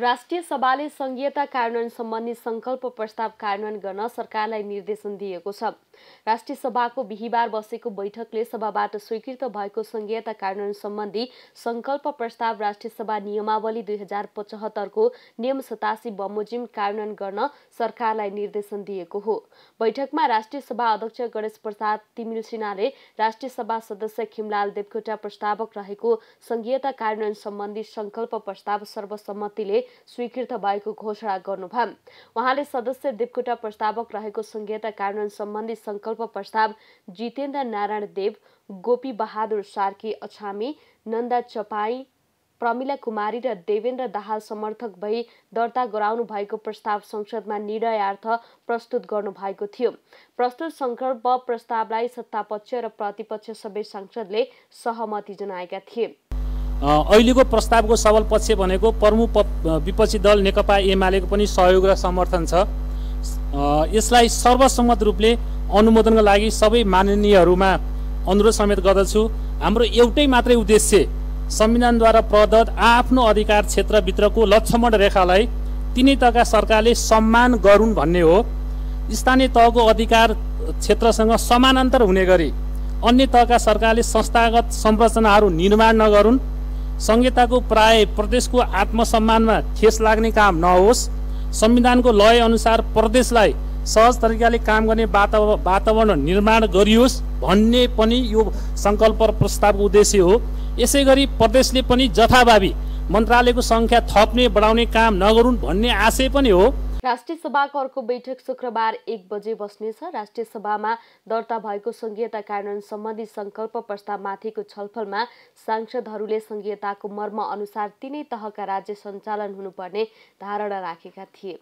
राष्ट्रिय सभाले सङ्घीयता कार्यान्वयन सम्बन्धी सङ्कल्प प्रस्ताव कार्यान्वयन गर्न सरकारलाई निर्देशन दिएको छ राष्ट्रिय सभाको बिहिबार बसेको बैठकले सभाबाट स्वीकृत भएको सङ्घीयता कार्यान्वयन सम्बन्धी सङ्कल्प प्रस्ताव राष्ट्रिय सभा नियमावली दुई हजार पचहत्तरको नियम सतासी बमोजिम कार्यान्वयन गर्न सरकारलाई निर्देशन दिएको हो बैठकमा राष्ट्रिय सभा अध्यक्ष गणेश प्रसाद तिमिल सिन्हाले राष्ट्रिय सभा सदस्य खिमलाल देवकोटा प्रस्तावक रहेको सङ्घीयता कार्यान्वयन सम्बन्धी सङ्कल्प प्रस्ताव सर्वसम्मतिले स्वीकृत भएको घोषणा गर्नुभयो उहाँले सदस्य देवकोटा प्रस्तावक रहेको संघीयता कार्यान्वयन सम्बन्धी संकल्प प्रस्ताव जितेन्द्र नारायण देव गोपी बहादुर सार्की अछामी नन्दा चपाई प्रमिला कुमारी र देवेन्द्र दाहाल समर्थक भई दर्ता गराउनु भएको प्रस्ताव संसदमा निर्णयार्थ प्रस्तुत गर्नुभएको थियो प्रस्तुत संकल्प प्रस्तावलाई सत्तापक्ष र प्रतिपक्ष सबै सांसदले सहमति जनाएका थिए अहिलेको प्रस्तावको सबल पक्ष भनेको प्रमुख विपक्षी दल नेकपा एमालेको पनि सहयोग र समर्थन छ यसलाई सर्वसम्मत रूपले अनुमोदनको लागि सबै माननीयहरूमा अनुरोध समेत गर्दछु हाम्रो एउटै मात्रै उद्देश्य संविधानद्वारा प्रदत्त आफ्नो अधिकार क्षेत्रभित्रको लक्ष्मण रेखालाई तिनै तहका सरकारले सम्मान गरून् भन्ने हो स्थानीय तहको अधिकार क्षेत्रसँग समानान्तर हुने गरी अन्य तहका सरकारले संस्थागत संरचनाहरू निर्माण नगरून् संहिताको प्राय प्रदेशको आत्मसम्मानमा ठेस लाग्ने काम नहोस् संविधानको लय अनुसार प्रदेशलाई सहज तरिकाले काम गर्ने वातावरण निर्माण गरियोस् भन्ने पनि यो सङ्कल्प प्रस्तावको उद्देश्य हो यसै गरी प्रदेशले पनि जथाभावी मन्त्रालयको सङ्ख्या थप्ने बढाउने काम नगरून् भन्ने आशय पनि हो राष्ट्रिय सभाको अर्को बैठक शुक्रबार एक बजे बस्नेछ राष्ट्रिय सभामा दर्ता भएको संघीयता कार्यान्वयन सम्बन्धी सङ्कल्प प्रस्तावमाथिको छलफलमा सांसदहरूले संघीयताको मर्म अनुसार तिनै तहका राज्य सञ्चालन हुनुपर्ने धारणा राखेका थिए